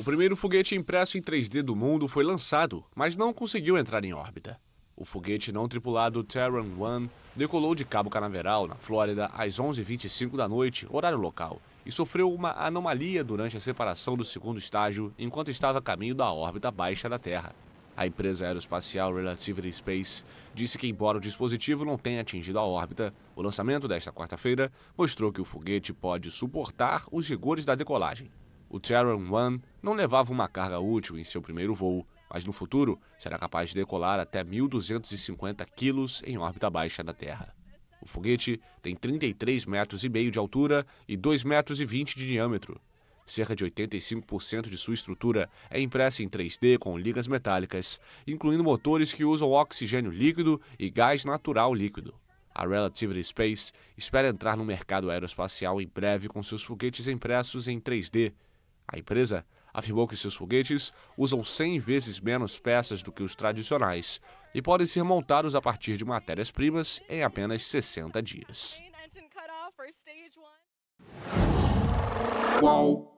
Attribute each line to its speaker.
Speaker 1: O primeiro foguete impresso em 3D do mundo foi lançado, mas não conseguiu entrar em órbita. O foguete não tripulado Terran 1 decolou de Cabo Canaveral, na Flórida, às 11h25 da noite, horário local, e sofreu uma anomalia durante a separação do segundo estágio enquanto estava a caminho da órbita baixa da Terra. A empresa aeroespacial Relativity Space disse que, embora o dispositivo não tenha atingido a órbita, o lançamento desta quarta-feira mostrou que o foguete pode suportar os rigores da decolagem o Terran One não levava uma carga útil em seu primeiro voo, mas no futuro será capaz de decolar até 1.250 quilos em órbita baixa da Terra. O foguete tem 33 metros e meio de altura e 2,20 metros de diâmetro. Cerca de 85% de sua estrutura é impressa em 3D com ligas metálicas, incluindo motores que usam oxigênio líquido e gás natural líquido. A Relativity Space espera entrar no mercado aeroespacial em breve com seus foguetes impressos em 3D, a empresa afirmou que seus foguetes usam 100 vezes menos peças do que os tradicionais e podem ser montados a partir de matérias-primas em apenas 60 dias. Qual